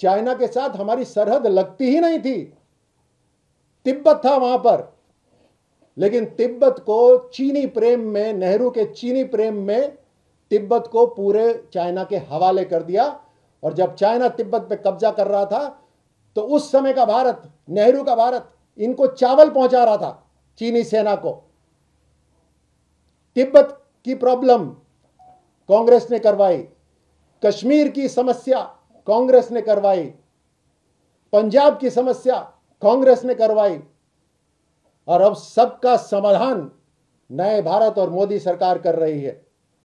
China के साथ हमारी सरहद लगती ही नहीं थी तिब्बत था वहां पर लेकिन तिब्बत को चीनी प्रेम में नेहरू के चीनी प्रेम में तिब्बत को पूरे चाइना के हवाले कर दिया और जब चाइना तिब्बत पे कब्जा कर रहा था तो उस समय का भारत नेहरू का भारत इनको चावल पहुंचा रहा था चीनी सेना को तिब्बत की प्रॉब्लम कांग्रेस ने करवाई कश्मीर की समस्या कांग्रेस ने करवाई पंजाब की समस्या कांग्रेस ने करवाई और अब सबका समाधान नए भारत और मोदी सरकार कर रही है